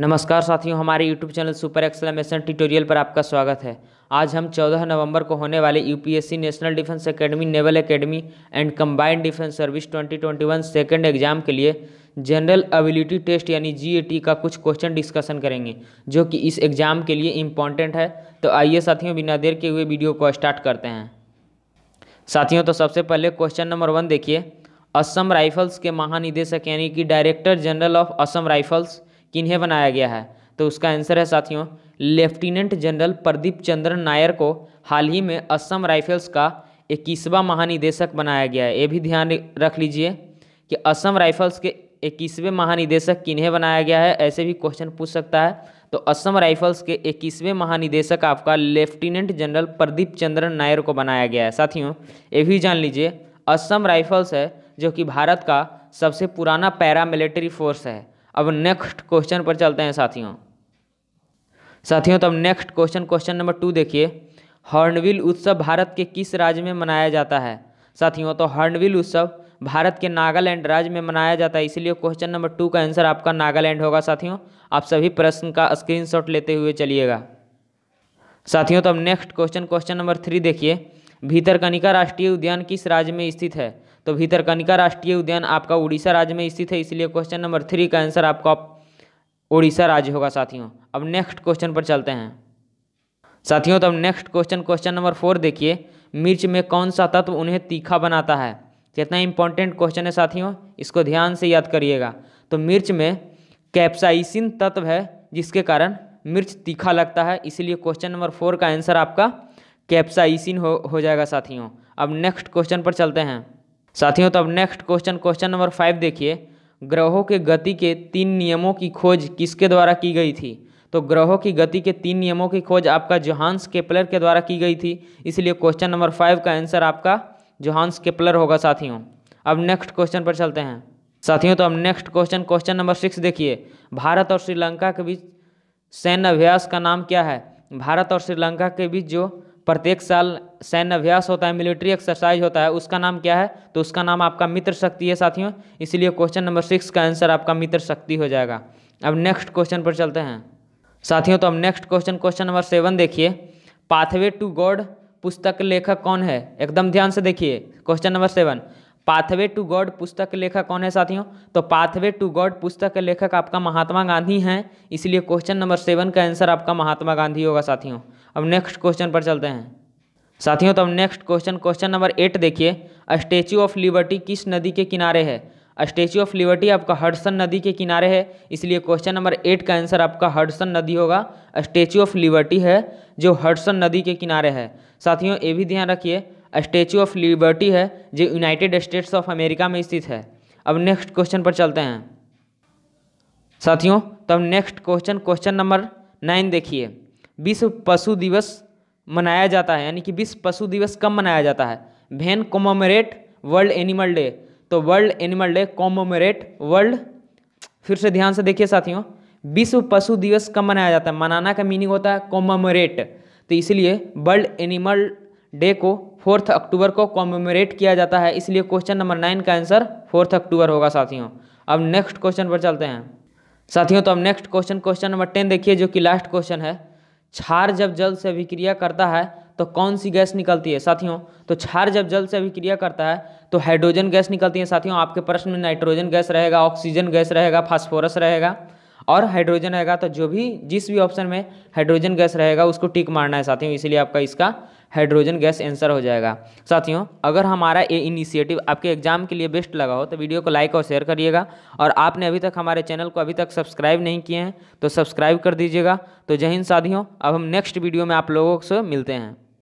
नमस्कार साथियों हमारे YouTube channel super exclamation tutorial पर आपका स्वागत है आज हम 14 नवंबर को होने वाले यू national defence academy naval academy and combined defence service 2021 second exam के लिए जनरल एबिलिटी टेस्ट यानी जी का कुछ क्वेश्चन डिस्कशन करेंगे जो कि इस एग्ज़ाम के लिए इम्पॉर्टेंट है तो आइए साथियों बिना देर के हुए वीडियो को स्टार्ट करते हैं साथियों तो सबसे पहले क्वेश्चन नंबर वन देखिए असम राइफल्स के महानिदेशक यानी कि director general of Assam rifles किन्हें बनाया गया है तो उसका आंसर है साथियों लेफ्टिनेंट जनरल प्रदीप चंद्र नायर को हाल ही में असम राइफल्स का इक्कीसवां महानिदेशक बनाया गया है ये भी ध्यान रख लीजिए कि असम राइफल्स के इक्कीसवें महानिदेशक किन्हें बनाया गया है ऐसे भी क्वेश्चन पूछ सकता है तो असम राइफल्स के इक्कीसवें महानिदेशक आपका लेफ्टिनेंट जनरल प्रदीप चंद्र नायर को बनाया गया है साथियों ये भी जान लीजिए असम राइफल्स है जो कि भारत का सबसे पुराना पैरामिलिट्री फोर्स है अब नेक्स्ट क्वेश्चन पर चलते हैं साथियों साथियों तो अब next question question number two देखिए हॉर्नविल उत्सव भारत के किस राज्य में मनाया जाता है साथियों तो हॉर्नविल उत्सव भारत के नागालैंड राज्य में मनाया जाता है इसलिए क्वेश्चन नंबर टू का आंसर आपका नागालैंड होगा साथियों आप सभी प्रश्न का स्क्रीनशॉट लेते हुए चलिएगा साथियों तो अब next question question number three देखिए भीतरकनिका राष्ट्रीय उद्यान किस राज्य में स्थित है तो भीतरकनिका राष्ट्रीय उद्यान आपका उड़ीसा राज्य में स्थित है इसलिए क्वेश्चन नंबर थ्री का आंसर आपका उड़ीसा राज्य होगा साथियों अब नेक्स्ट क्वेश्चन पर चलते हैं साथियों तो अब next question question number four देखिए मिर्च में कौन सा तत्व उन्हें तीखा बनाता है कितना इंपॉर्टेंट क्वेश्चन है साथियों इसको ध्यान से याद करिएगा तो मिर्च में कैप्साइसिन तत्व है जिसके कारण मिर्च तीखा लगता है इसलिए क्वेश्चन नंबर फोर का आंसर आपका कैप्साइसिन हो हो जाएगा साथियों अब नेक्स्ट क्वेश्चन पर चलते हैं साथियों तो अब next question question number five देखिए ग्रहों के गति के तीन नियमों की खोज किसके द्वारा की गई थी तो ग्रहों की गति के तीन नियमों की खोज आपका जोहान्स केपलर के द्वारा की गई थी इसलिए क्वेश्चन नंबर फाइव का आंसर आपका जोहान्स केपलर होगा साथियों अब नेक्स्ट क्वेश्चन पर चलते हैं साथियों तो अब next question question number six देखिए भारत और श्रीलंका के बीच सैन्य अभ्यास का नाम क्या है भारत और श्रीलंका के बीच जो प्रत्येक साल सैन्य अभ्यास होता है मिलिट्री एक्सरसाइज होता है उसका नाम क्या है तो उसका नाम आपका मित्र शक्ति है साथियों इसलिए क्वेश्चन नंबर सिक्स का आंसर आपका मित्र शक्ति हो जाएगा अब नेक्स्ट क्वेश्चन पर चलते हैं साथियों तो अब next question question number seven देखिए पाथवे टू गॉड पुस्तक लेखक कौन है एकदम ध्यान से देखिए question number seven pathway to god पुस्तक लेखक कौन है साथियों तो पाथवे टू गॉड पुस्तक लेखक आपका महात्मा गांधी हैं इसलिए क्वेश्चन नंबर सेवन का आंसर आपका महात्मा गांधी होगा साथियों अब नेक्स्ट क्वेश्चन पर चलते हैं साथियों तो अब next question question number eight देखिए स्टेच्यू ऑफ लिबर्टी किस नदी के किनारे है स्टेच्यू ऑफ लिबर्टी आपका हडसन नदी के किनारे है इसलिए क्वेश्चन नंबर एट का आंसर आपका हडसन नदी होगा स्टेच्यू ऑफ लिबर्टी है जो हडसन नदी के किनारे है साथियों ये भी ध्यान रखिए स्टेच्यू ऑफ लिबर्टी है जो यूनाइटेड स्टेट्स ऑफ अमेरिका में स्थित है अब नेक्स्ट क्वेश्चन पर चलते हैं साथियों तो अब next question question number nine देखिए विश्व पशु दिवस मनाया जाता है यानी कि विश्व पशु दिवस कब मनाया जाता है when commemorate world animal day तो world animal day commemorate world फिर से ध्यान से देखिए साथियों विश्व पशु दिवस कब मनाया जाता है मनाना का मीनिंग होता है कॉमोमरेट तो इसलिए वर्ल्ड एनिमल डे को फोर्थ अक्टूबर को कॉमोमरेट किया जाता है इसलिए क्वेश्चन नंबर नाइन का आंसर फोर्थ अक्टूबर होगा साथियों अब नेक्स्ट क्वेश्चन पर चलते हैं साथियों तो अब next question question number ten देखिए जो कि लास्ट क्वेश्चन है क्षार जब जल से अभिक्रिया करता है तो कौन सी गैस निकलती है साथियों तो क्षार जब जल से अभिक्रिया करता है तो हाइड्रोजन गैस निकलती है साथियों आपके प्रश्न में नाइट्रोजन गैस रहेगा ऑक्सीजन गैस रहेगा फास्फोरस रहेगा और हाइड्रोजन रहेगा तो जो भी जिस भी ऑप्शन में हाइड्रोजन गैस रहेगा उसको टिक मारना है साथियों इसीलिए आपका इसका हाइड्रोजन गैस आंसर हो जाएगा साथियों अगर हमारा ये इनिशिएटिव आपके एग्जाम के लिए बेस्ट लगा हो तो वीडियो को लाइक और शेयर करिएगा और आपने अभी तक हमारे चैनल को अभी तक सब्सक्राइब नहीं किए हैं तो सब्सक्राइब कर दीजिएगा तो जय हिंद साथियों अब हम नेक्स्ट वीडियो में आप लोगों से मिलते हैं